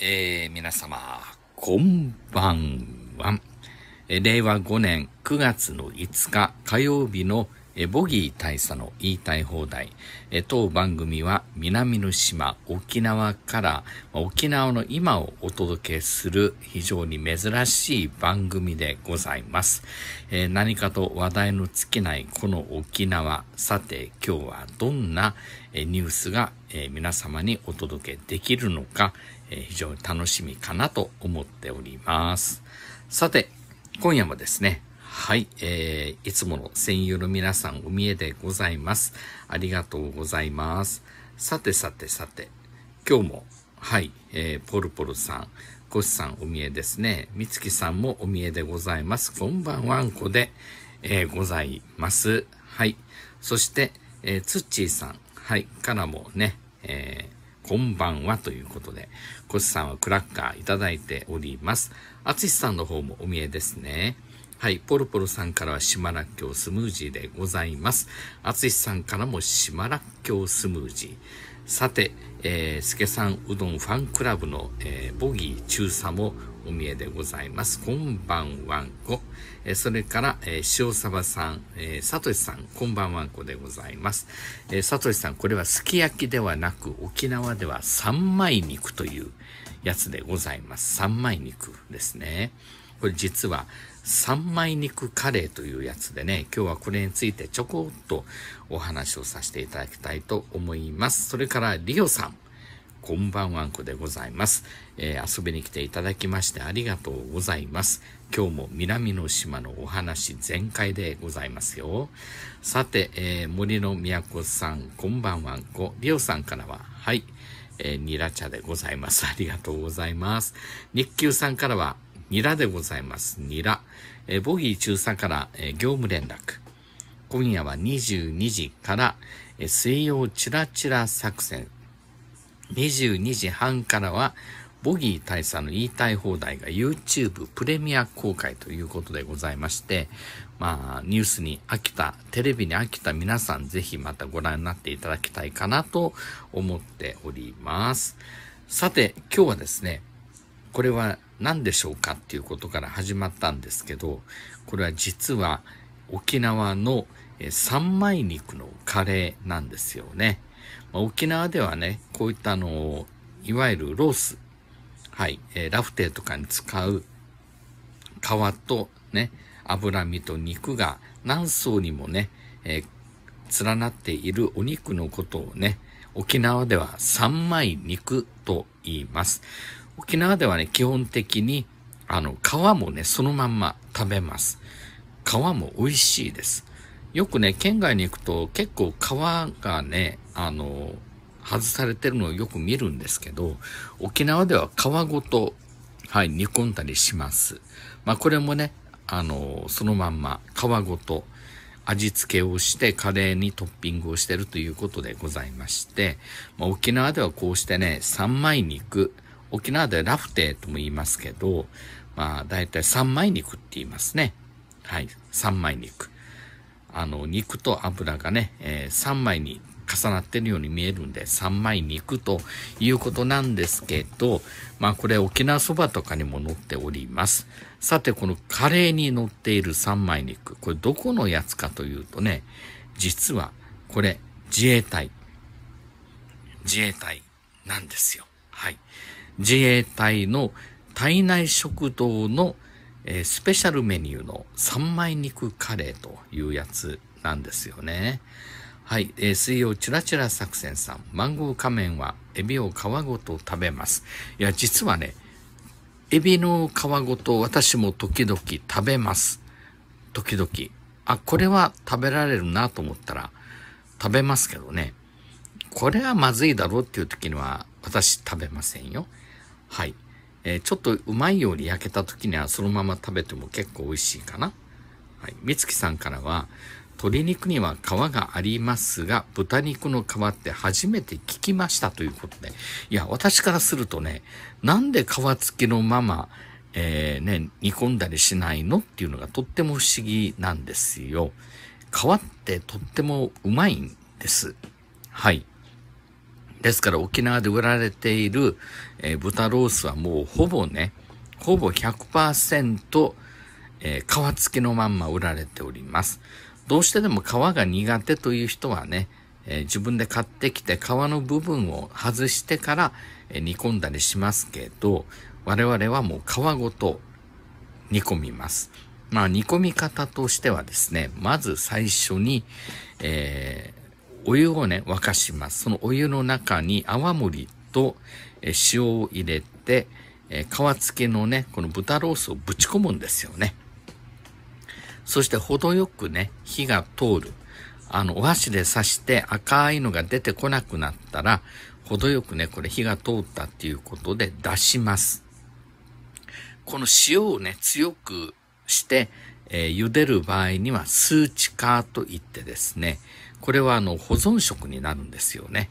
えー、皆様、こんばんは。令和5年9月の5日火曜日のボギー大佐の言いたい放題。当番組は南の島沖縄から沖縄の今をお届けする非常に珍しい番組でございます。何かと話題の尽きないこの沖縄。さて今日はどんなニュースが皆様にお届けできるのか、え非常に楽しみかなと思っております。さて、今夜もですね、はい、えー、いつもの戦友の皆さんお見えでございます。ありがとうございます。さてさてさて、今日も、はい、えー、ポルポルさん、コシさんお見えですね。みつきさんもお見えでございます。こんばんはんこで、えー、ございます。はい。そして、えー、ツッーさん、はい、からもね、えー、こんばんはということで、コシさんはクラッカーいただいております。アツシさんの方もお見えですね。はい、ポロポロさんからは島らっきょうスムージーでございます。アツさんからも島らっきょうスムージー。さて、えー、すけさんうどんファンクラブの、えー、ボギー中佐もお見えでございます。こんばんはんこ。えそれから、え塩サバさん、えさとしさん、こんばんはんこでございます。えさとしさん、これはすき焼きではなく、沖縄では三枚肉というやつでございます。三枚肉ですね。これ実は三枚肉カレーというやつでね、今日はこれについてちょこっとお話をさせていただきたいと思います。それから、リオさん。こんばんはんこでございます、えー、遊びに来ていただきましてありがとうございます。今日も南の島のお話全開でございますよ。さて、えー、森の都さん、こんばんはんこ、りおさんからは、はい、えー、ニラ茶でございます。ありがとうございます。日給さんからは、ニラでございます。ニラ。えー、ボギー中さんから、えー、業務連絡。今夜は22時から、えー、水曜チラチラ作戦。22時半からは、ボギー大佐の言いたい放題が YouTube プレミア公開ということでございまして、まあ、ニュースに飽きた、テレビに飽きた皆さん、ぜひまたご覧になっていただきたいかなと思っております。さて、今日はですね、これは何でしょうかっていうことから始まったんですけど、これは実は沖縄の三枚肉のカレーなんですよね。まあ、沖縄ではね、こういったあの、いわゆるロース、はい、えー、ラフテーとかに使う皮とね、脂身と肉が何層にもね、えー、連なっているお肉のことをね、沖縄では三枚肉と言います。沖縄ではね、基本的に、あの、皮もね、そのまんま食べます。皮も美味しいです。よくね、県外に行くと結構皮がね、あの、外されてるのをよく見るんですけど、沖縄では皮ごと、はい、煮込んだりします。まあこれもね、あの、そのまんま皮ごと味付けをしてカレーにトッピングをしてるということでございまして、まあ、沖縄ではこうしてね、三枚肉、沖縄ではラフテーとも言いますけど、まあ大体三枚肉って言いますね。はい、三枚肉。あの、肉と油がね、えー、3枚に重なってるように見えるんで3枚肉ということなんですけど、まあこれ沖縄そばとかにも載っております。さてこのカレーに載っている3枚肉、これどこのやつかというとね、実はこれ自衛隊。自衛隊なんですよ。はい。自衛隊の体内食堂の、えー、スペシャルメニューの3枚肉カレーというやつなんですよね。はい、えー、水曜チュラチュラ作戦さん、マンゴー仮面はエビを皮ごと食べます。いや、実はね、エビの皮ごと私も時々食べます。時々。あ、これは食べられるなと思ったら食べますけどね。これはまずいだろうっていう時には私食べませんよ。はい。えー、ちょっとうまいように焼けた時にはそのまま食べても結構美味しいかな。はい。美月さんからは、鶏肉には皮がありますが、豚肉の皮って初めて聞きましたということで。いや、私からするとね、なんで皮付きのまま、えー、ね、煮込んだりしないのっていうのがとっても不思議なんですよ。皮ってとってもうまいんです。はい。ですから沖縄で売られている、えー、豚ロースはもうほぼね、ほぼ100%、えー、皮付きのまんま売られております。どうしてでも皮が苦手という人はね、えー、自分で買ってきて皮の部分を外してから、え煮込んだりしますけど、我々はもう皮ごと煮込みます。まあ煮込み方としてはですね、まず最初に、えー、お湯をね、沸かします。そのお湯の中に泡盛と、え塩を入れて、えー、皮付けのね、この豚ロースをぶち込むんですよね。そして程よくね、火が通る。あの、お箸で刺して赤いのが出てこなくなったら、程よくね、これ火が通ったっていうことで出します。この塩をね、強くして、えー、茹でる場合には数値化といってですね、これはあの保存食になるんですよね。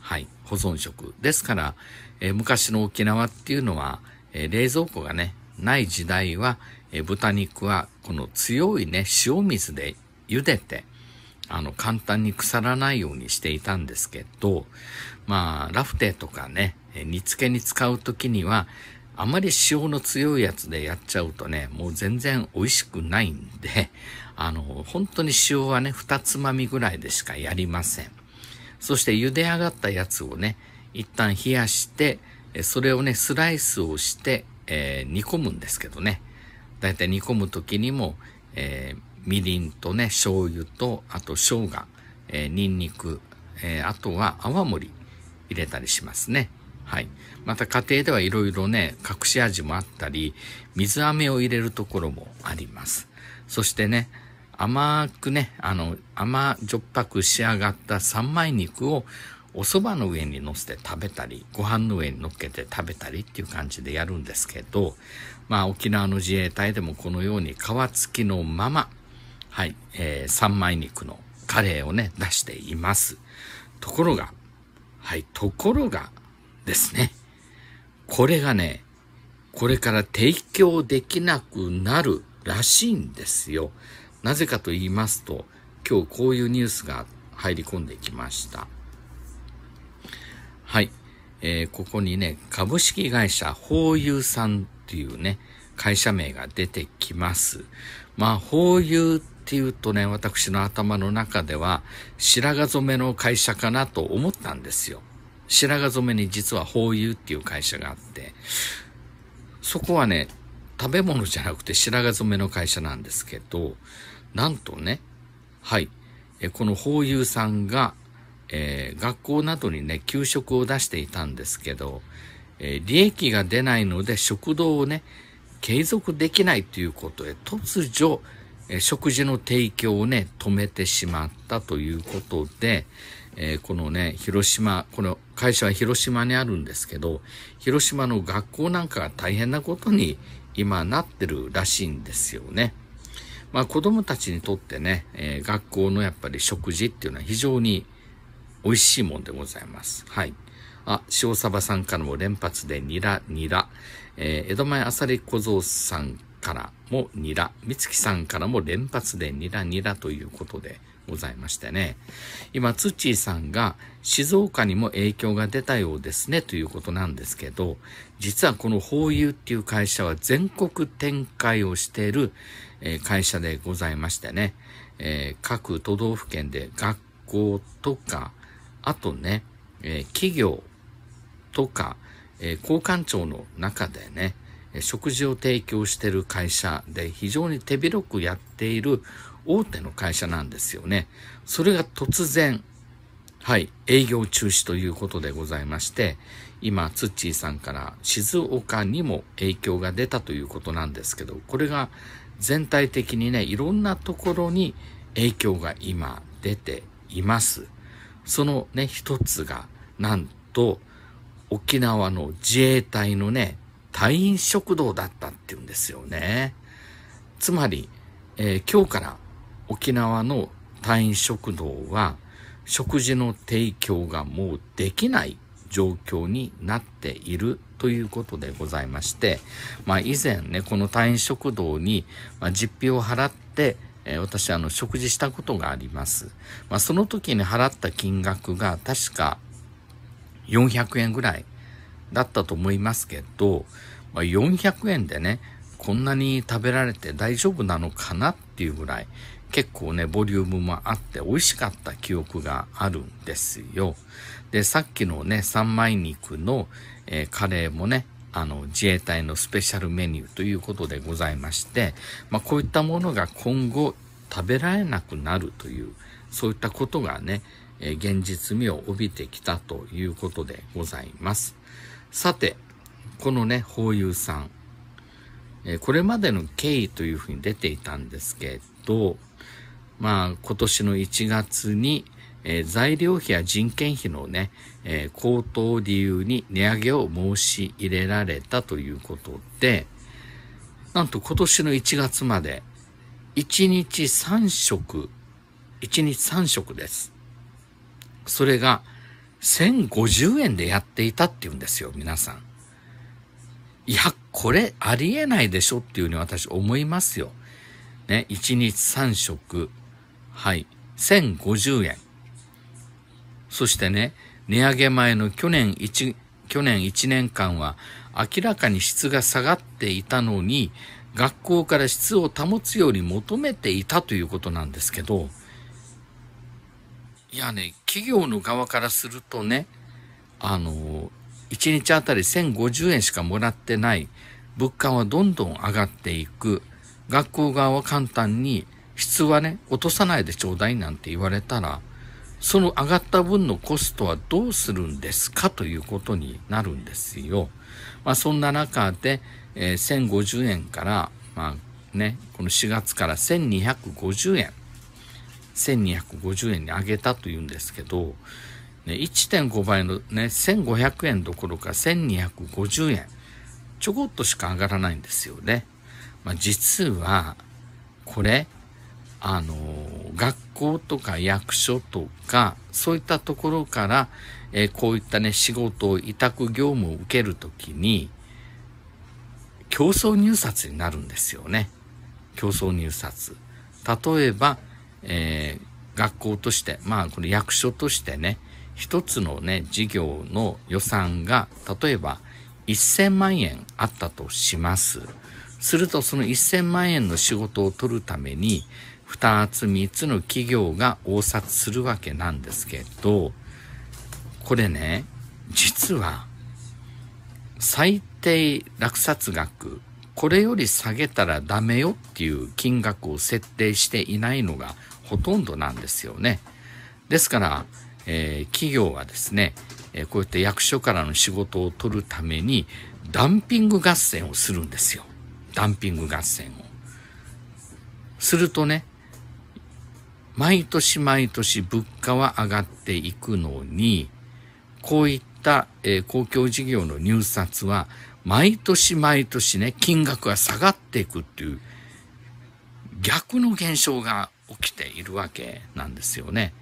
はい、保存食。ですから、えー、昔の沖縄っていうのは、えー、冷蔵庫がね、ない時代は、え豚肉はこの強いね、塩水で茹でて、あの、簡単に腐らないようにしていたんですけど、まあ、ラフテーとかね、煮付けに使う時には、あまり塩の強いやつでやっちゃうとね、もう全然美味しくないんで、あの、本当に塩はね、二つまみぐらいでしかやりません。そして茹で上がったやつをね、一旦冷やして、それをね、スライスをして、えー、煮込むんですけどね。大体煮込む時にも、えー、みりんとね、醤油と、あと生姜、えー、にんにく、えー、あとは泡盛入れたりしますね。はい。また家庭ではいろいろね、隠し味もあったり、水飴を入れるところもあります。そしてね、甘くね、あの、甘じょっぱく仕上がった三枚肉をお蕎麦の上に乗せて食べたり、ご飯の上に乗っけて食べたりっていう感じでやるんですけど、まあ、沖縄の自衛隊でもこのように皮付きのまま、はい、えー、三枚肉のカレーをね、出しています。ところが、はい、ところがですね、これがね、これから提供できなくなるらしいんですよ。なぜかと言いますと、今日こういうニュースが入り込んできました。はい。えー、ここにね、株式会社法友さんっていうね、会社名が出てきます。まあ、法友っていうとね、私の頭の中では白髪染めの会社かなと思ったんですよ。白髪染めに実は法友っていう会社があって、そこはね、食べ物じゃなくて白髪染めの会社なんですけど、なんとね、はい、えこの法友さんがえー、学校などにね、給食を出していたんですけど、えー、利益が出ないので食堂をね、継続できないということで、突如、えー、食事の提供をね、止めてしまったということで、えー、このね、広島、この会社は広島にあるんですけど、広島の学校なんかが大変なことに今なってるらしいんですよね。まあ子供たちにとってね、えー、学校のやっぱり食事っていうのは非常に美味しいもんでございます。はい。あ、塩サバさんからも連発でニラ、ニラ。えー、江戸前あさり小僧さんからもニラ。三月さんからも連発でニラ、ニラということでございましてね。今、ツッチーさんが静岡にも影響が出たようですねということなんですけど、実はこのホーユーっていう会社は全国展開をしている、え会社でございましてね。えー、各都道府県で学校とか、あとね、えー、企業とか、えー、交換庁の中でね、食事を提供してる会社で非常に手広くやっている大手の会社なんですよね。それが突然、はい、営業中止ということでございまして、今、ツッチーさんから静岡にも影響が出たということなんですけど、これが全体的にね、いろんなところに影響が今出ています。そのね、一つが、なんと、沖縄の自衛隊のね、隊員食堂だったっていうんですよね。つまり、えー、今日から沖縄の隊員食堂は、食事の提供がもうできない状況になっているということでございまして、まあ以前ね、この隊員食堂に、まあ、実費を払って、えー、私あの食事したことがあります。まあ、その時に払った金額が確か400円ぐらいだったと思いますけど、まあ、400円でね、こんなに食べられて大丈夫なのかなっていうぐらい、結構ね、ボリュームもあって美味しかった記憶があるんですよ。で、さっきのね、三枚肉の、えー、カレーもね、あの自衛隊のスペシャルメニューということでございまして、まあ、こういったものが今後食べられなくなるというそういったことがね、え現実味を帯びてきたということでございますさてこのね法友さん、えこれまでの経緯というふうに出ていたんですけどまあ今年の1月に、えー、材料費や人件費のね、えー、高騰を理由に値上げを申し入れられたということで、なんと今年の1月まで、1日3食、1日3食です。それが、1050円でやっていたって言うんですよ、皆さん。いや、これありえないでしょっていうふうに私思いますよ。ね、1日3食、はい、1050円。そしてね、値上げ前の去年1、去年1年間は明らかに質が下がっていたのに、学校から質を保つように求めていたということなんですけど、いやね、企業の側からするとね、あの、1日あたり1050円しかもらってない、物価はどんどん上がっていく、学校側は簡単に質はね、落とさないでちょうだいなんて言われたら、その上がった分のコストはどうするんですかということになるんですよ。まあ、そんな中で、えー、1050円から、まあね、この4月から1250円、1250円に上げたというんですけど、ね、1.5倍のね、1500円どころか1250円、ちょこっとしか上がらないんですよね。まあ、実は、これ、あのー学校とか役所とか、そういったところから、えー、こういったね、仕事を委託業務を受けるときに、競争入札になるんですよね。競争入札。例えば、えー、学校として、まあ、これ役所としてね、一つのね、事業の予算が、例えば、1000万円あったとします。すると、その1000万円の仕事を取るために、2つ3つの企業が応札するわけなんですけど、これね、実は最低落札額、これより下げたらダメよっていう金額を設定していないのがほとんどなんですよね。ですから、えー、企業はですね、えー、こうやって役所からの仕事を取るためにダンピング合戦をするんですよ。ダンピング合戦を。するとね、毎年毎年物価は上がっていくのに、こういった、えー、公共事業の入札は、毎年毎年ね、金額が下がっていくっていう、逆の現象が起きているわけなんですよね。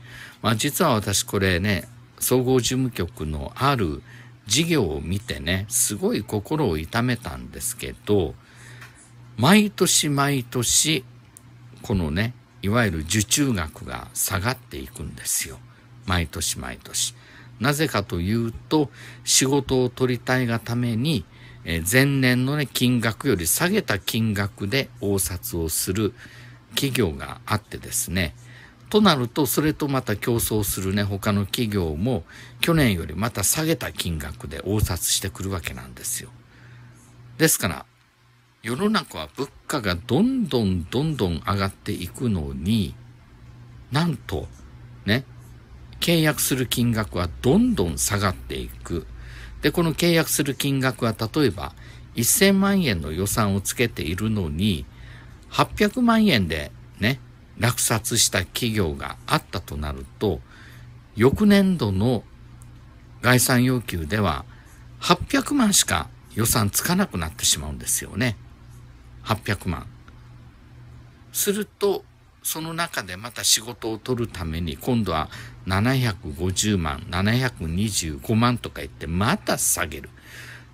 まあ実は私これね、総合事務局のある事業を見てね、すごい心を痛めたんですけど、毎年毎年、このね、いわゆる受注額が下がっていくんですよ。毎年毎年。なぜかというと、仕事を取りたいがために、え前年のね、金額より下げた金額で応札をする企業があってですね。となると、それとまた競争するね、他の企業も、去年よりまた下げた金額で応札してくるわけなんですよ。ですから、世の中は物価がどんどんどんどん上がっていくのに、なんと、ね、契約する金額はどんどん下がっていく。で、この契約する金額は例えば1000万円の予算をつけているのに、800万円でね、落札した企業があったとなると、翌年度の概算要求では800万しか予算つかなくなってしまうんですよね。800万。すると、その中でまた仕事を取るために、今度は750万、725万とか言って、また下げる。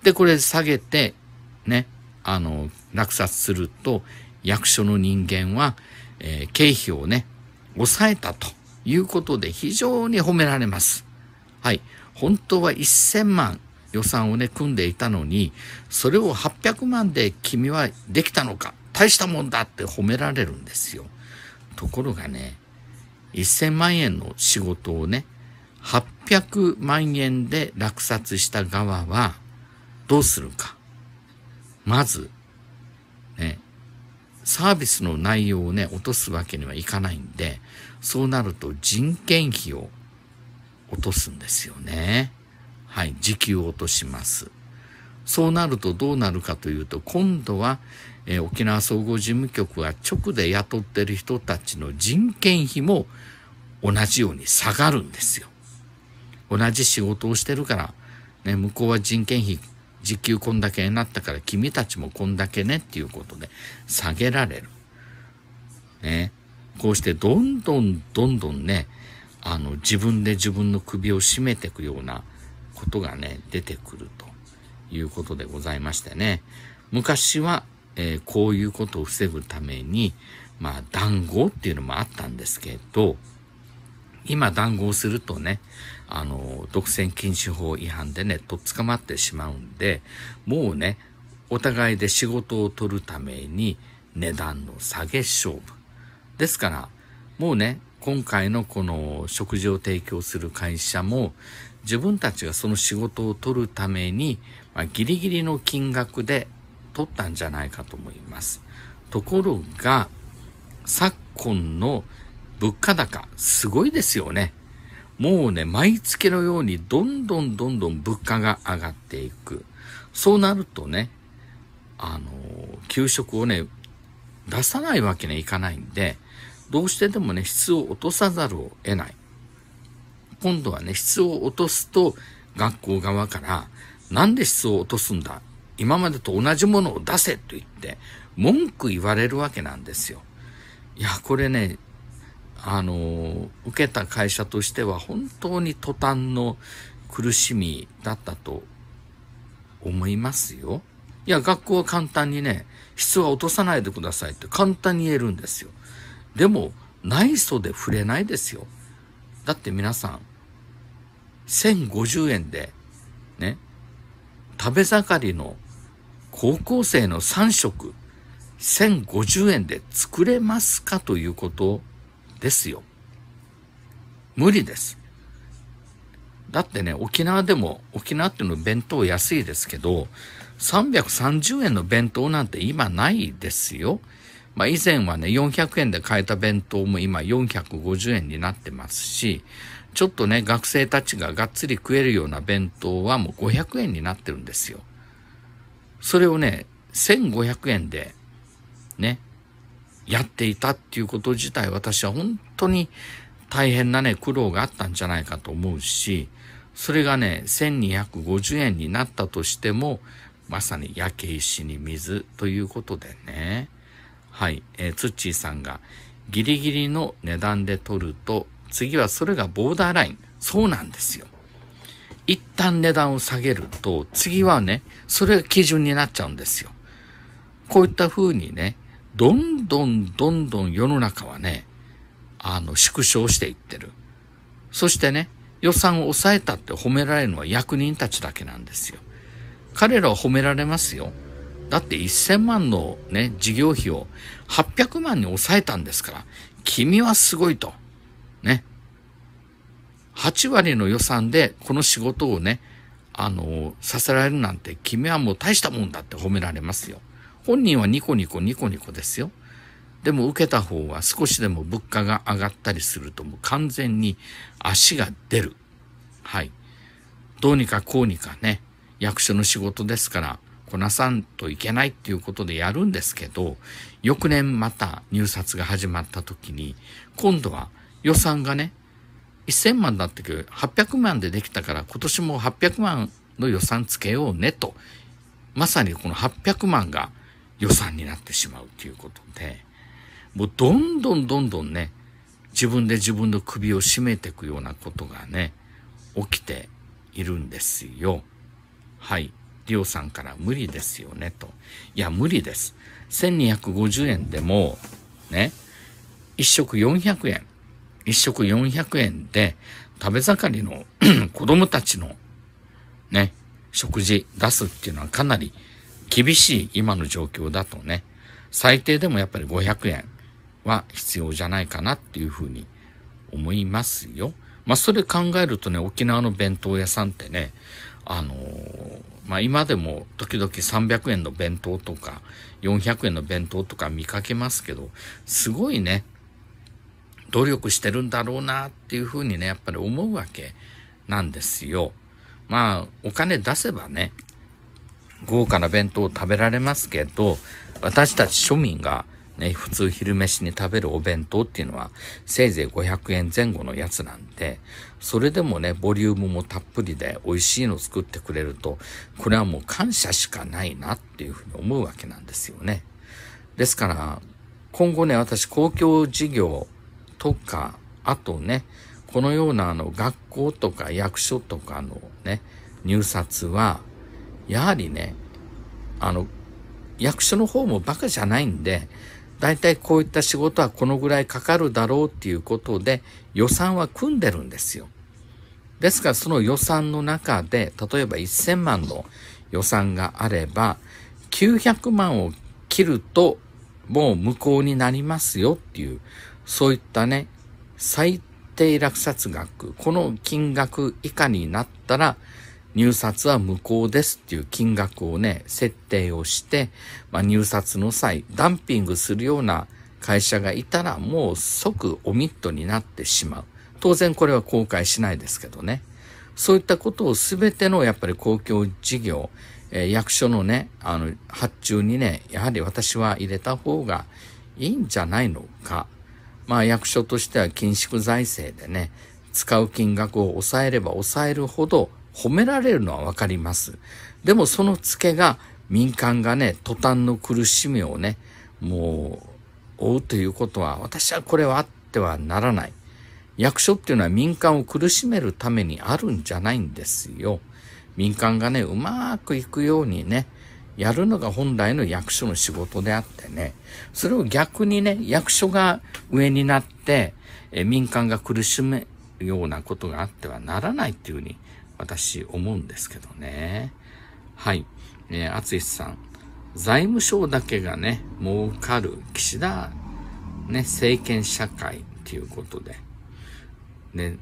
で、これ下げて、ね、あの、落札すると、役所の人間は、えー、経費をね、抑えたということで非常に褒められます。はい。本当は1000万予算をね、組んでいたのに、それを800万で君はできたのか、大したもんだって褒められるんですよ。ところがね、1000万円の仕事をね、800万円で落札した側は、どうするか。まず、ね、サービスの内容をね、落とすわけにはいかないんで、そうなると人件費を落とすんですよね。はい、時給を落とします。そうなるとどうなるかというと、今度は、えー、沖縄総合事務局が直で雇ってる人たちの人件費も同じように下がるんですよ。同じ仕事をしてるから、ね、向こうは人件費、時給こんだけになったから君たちもこんだけねっていうことで下げられる。ね、こうしてどんどんどんどんね、あの自分で自分の首を絞めていくようなことがね、出てくるということでございましてね。昔は、えー、こういうことを防ぐために、まあ、談合っていうのもあったんですけど、今談合するとね、あの、独占禁止法違反でね、とっ捕まってしまうんで、もうね、お互いで仕事を取るために値段の下げ勝負。ですから、もうね、今回のこの食事を提供する会社も、自分たちがその仕事を取るために、まあ、ギリギリの金額で取ったんじゃないかと思います。ところが、昨今の物価高、すごいですよね。もうね、毎月のようにどんどんどんどん物価が上がっていく。そうなるとね、あの、給食をね、出さないわけにはいかないんで、どうしてでもね、質を落とさざるを得ない。今度はね、質を落とすと学校側から、なんで質を落とすんだ今までと同じものを出せと言って、文句言われるわけなんですよ。いや、これね、あの、受けた会社としては本当に途端の苦しみだったと思いますよ。いや、学校は簡単にね、質は落とさないでくださいって簡単に言えるんですよ。でも、内装で触れないですよ。だって皆さん、1050円で、ね、食べ盛りの高校生の3食、1050円で作れますかということですよ。無理です。だってね、沖縄でも、沖縄っていうの弁当安いですけど、330円の弁当なんて今ないですよ。まあ、以前はね、400円で買えた弁当も今450円になってますし、ちょっとね、学生たちががっつり食えるような弁当はもう500円になってるんですよ。それをね、1500円で、ね、やっていたっていうこと自体私は本当に大変なね、苦労があったんじゃないかと思うし、それがね、1250円になったとしても、まさに焼け石に水ということでね。はい、えー、ツッチーさんが、ギリギリの値段で取ると、次はそれがボーダーライン。そうなんですよ。一旦値段を下げると、次はね、それが基準になっちゃうんですよ。こういった風にね、どんどんどんどん世の中はね、あの、縮小していってる。そしてね、予算を抑えたって褒められるのは役人たちだけなんですよ。彼らは褒められますよ。だって1000万のね、事業費を800万に抑えたんですから、君はすごいと。ね。8割の予算でこの仕事をね、あの、させられるなんて君はもう大したもんだって褒められますよ。本人はニコニコニコニコですよ。でも受けた方は少しでも物価が上がったりするともう完全に足が出る。はい。どうにかこうにかね、役所の仕事ですから、こなさんといけないっていうことでやるんですけど、翌年また入札が始まった時に、今度は予算がね、1000万だったけど、800万でできたから今年も800万の予算つけようねと、まさにこの800万が予算になってしまうということで、もうどんどんどんどんね、自分で自分の首を絞めていくようなことがね、起きているんですよ。はい。りょうさんから無理ですよねと。いや、無理です。1250円でも、ね、1食400円。1食400円で食べ盛りの 子供たちのね、食事出すっていうのはかなり厳しい今の状況だとね、最低でもやっぱり500円は必要じゃないかなっていうふうに思いますよ。まあ、それ考えるとね、沖縄の弁当屋さんってね、あのー、まあ今でも時々300円の弁当とか400円の弁当とか見かけますけど、すごいね、努力してるんだろうなっていうふうにね、やっぱり思うわけなんですよ。まあお金出せばね、豪華な弁当を食べられますけど、私たち庶民がね、普通昼飯に食べるお弁当っていうのは、せいぜい500円前後のやつなんで、それでもね、ボリュームもたっぷりで美味しいの作ってくれると、これはもう感謝しかないなっていうふうに思うわけなんですよね。ですから、今後ね、私公共事業とか、あとね、このようなあの学校とか役所とかのね、入札は、やはりね、あの、役所の方もバカじゃないんで、大体こういった仕事はこのぐらいかかるだろうっていうことで予算は組んでるんですよ。ですからその予算の中で、例えば1000万の予算があれば、900万を切るともう無効になりますよっていう、そういったね、最低落札額、この金額以下になったら、入札は無効ですっていう金額をね、設定をして、まあ、入札の際、ダンピングするような会社がいたら、もう即オミットになってしまう。当然これは公開しないですけどね。そういったことを全てのやっぱり公共事業、えー、役所のね、あの、発注にね、やはり私は入れた方がいいんじゃないのか。まあ役所としては緊縮財政でね、使う金額を抑えれば抑えるほど、褒められるのはわかります。でもそのツケが民間がね、途端の苦しみをね、もう追うということは、私はこれはあってはならない。役所っていうのは民間を苦しめるためにあるんじゃないんですよ。民間がね、うまくいくようにね、やるのが本来の役所の仕事であってね、それを逆にね、役所が上になって、え民間が苦しめるようなことがあってはならないっていうふうに私思うんですけどね。はい。えー、厚さん。財務省だけがね、儲かる岸田、ね、政権社会っていうことで、ね、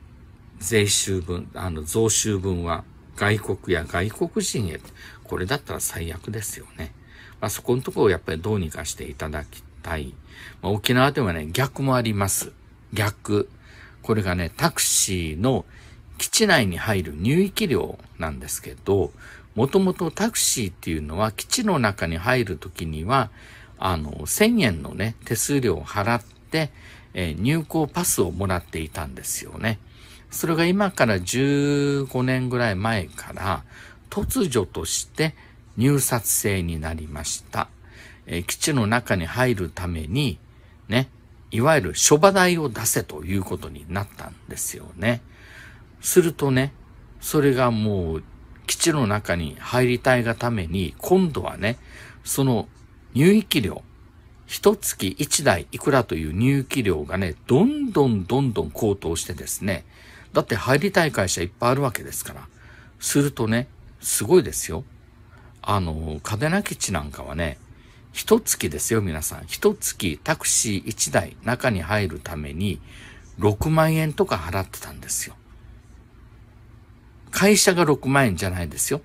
税収分、あの、増収分は外国や外国人へ。これだったら最悪ですよね。まあ、そこのところをやっぱりどうにかしていただきたい。まあ、沖縄ではね、逆もあります。逆。これがね、タクシーの基地内に入る入域料なんですけど、もともとタクシーっていうのは基地の中に入るときには、あの、1000円のね、手数料を払って、えー、入港パスをもらっていたんですよね。それが今から15年ぐらい前から、突如として入札制になりました。えー、基地の中に入るために、ね、いわゆる諸場代を出せということになったんですよね。するとね、それがもう基地の中に入りたいがために、今度はね、その入域料、一月一台いくらという入域料がね、どんどんどんどん高騰してですね、だって入りたい会社いっぱいあるわけですから、するとね、すごいですよ。あの、嘉手納基地なんかはね、一月ですよ、皆さん。一月タクシー1台中に入るために6万円とか払ってたんですよ。会社が6万円じゃないですよ。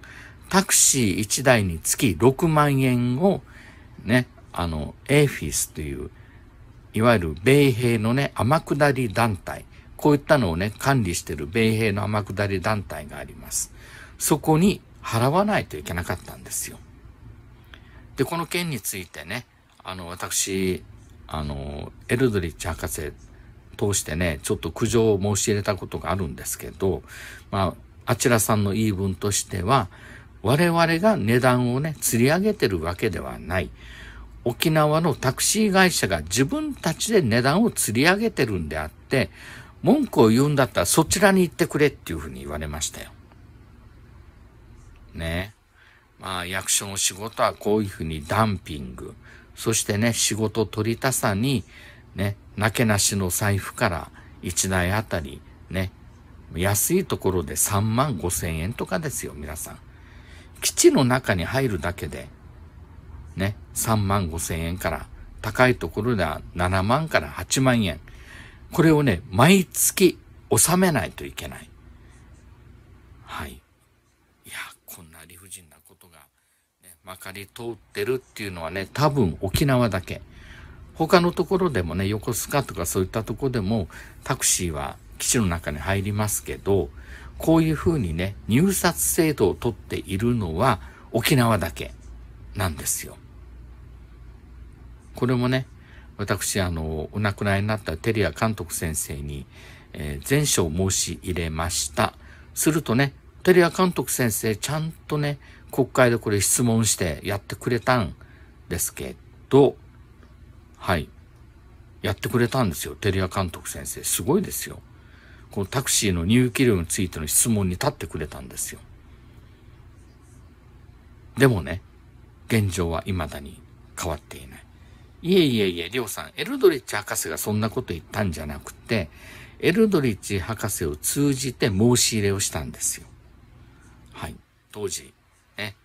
タクシー1台につき6万円を、ね、あの、エーフィスという、いわゆる米兵のね、天下り団体、こういったのをね、管理している米兵の天下り団体があります。そこに払わないといけなかったんですよ。で、この件についてね、あの、私、あの、エルドリッチ博士通してね、ちょっと苦情を申し入れたことがあるんですけど、まあ、あちらさんの言い分としては、我々が値段をね、釣り上げてるわけではない。沖縄のタクシー会社が自分たちで値段を釣り上げてるんであって、文句を言うんだったらそちらに行ってくれっていうふうに言われましたよ。ね。まあ役所の仕事はこういうふうにダンピング。そしてね、仕事取りたさに、ね、なけなしの財布から1台あたり、ね、安いところで3万5千円とかですよ、皆さん。基地の中に入るだけで、ね、3万5千円から、高いところでは7万から8万円。これをね、毎月納めないといけない。はい。いや、こんな理不尽なことが、ね、まかり通ってるっていうのはね、多分沖縄だけ。他のところでもね、横須賀とかそういったところでも、タクシーは基地の中に入りますけど、こういうふうにね、入札制度をとっているのは沖縄だけなんですよ。これもね、私、あの、お亡くなりになったテリア監督先生に、えー、前書申し入れました。するとね、テリア監督先生、ちゃんとね、国会でこれ質問してやってくれたんですけど、はい。やってくれたんですよ。テリア監督先生。すごいですよ。このタクシーの入気料についての質問に立ってくれたんですよ。でもね、現状は未だに変わっていない。いえいえいえ、りょうさん、エルドリッチ博士がそんなこと言ったんじゃなくて、エルドリッチ博士を通じて申し入れをしたんですよ。はい。当時、ね、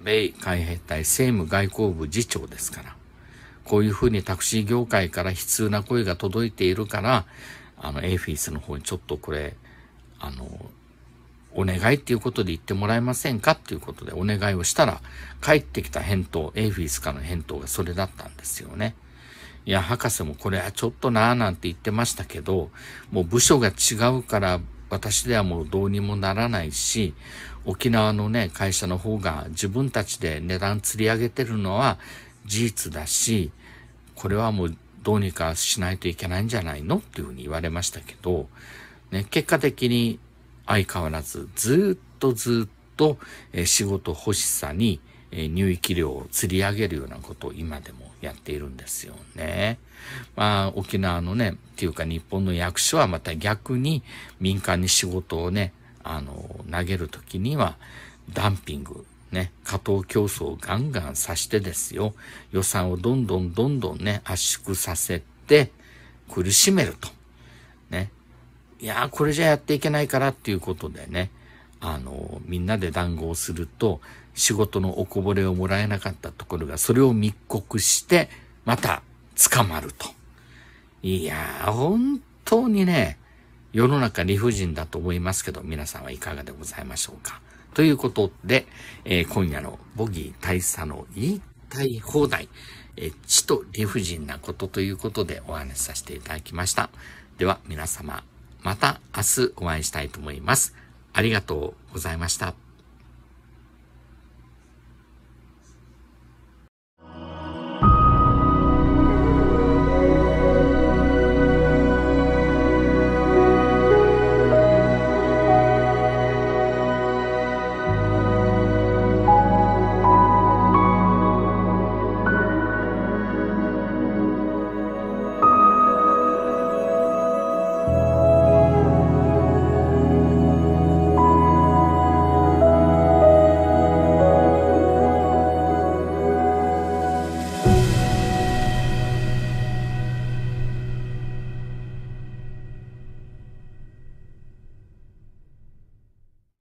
米海兵隊政務外交部次長ですから、こういうふうにタクシー業界から悲痛な声が届いているから、あの、エイフィスの方にちょっとこれ、あの、お願いっていうことで言ってもらえませんかっていうことでお願いをしたら、帰ってきた返答、エイフィスからの返答がそれだったんですよね。いや、博士もこれはちょっとなぁなんて言ってましたけど、もう部署が違うから私ではもうどうにもならないし、沖縄のね、会社の方が自分たちで値段釣り上げてるのは事実だし、これはもうどうにかしないといけないんじゃないのっていうふうに言われましたけど、ね、結果的に相変わらずずっとずっと、え仕事欲しさに、え入域量を釣り上げるようなことを今でもやっているんですよね。まあ沖縄のね、っていうか日本の役所はまた逆に民間に仕事をね、あの、投げるときにはダンピングね、加藤競争をガンガンさしてですよ、予算をどんどんどんどんね、圧縮させて、苦しめると。ね。いやー、これじゃやっていけないからっていうことでね、あの、みんなで談合すると、仕事のおこぼれをもらえなかったところが、それを密告して、また捕まると。いやー、本当にね、世の中理不尽だと思いますけど、皆さんはいかがでございましょうか。ということで、えー、今夜のボギー大佐の言いたい放題、えー、地と理不尽なことということでお話しさせていただきました。では皆様、また明日お会いしたいと思います。ありがとうございました。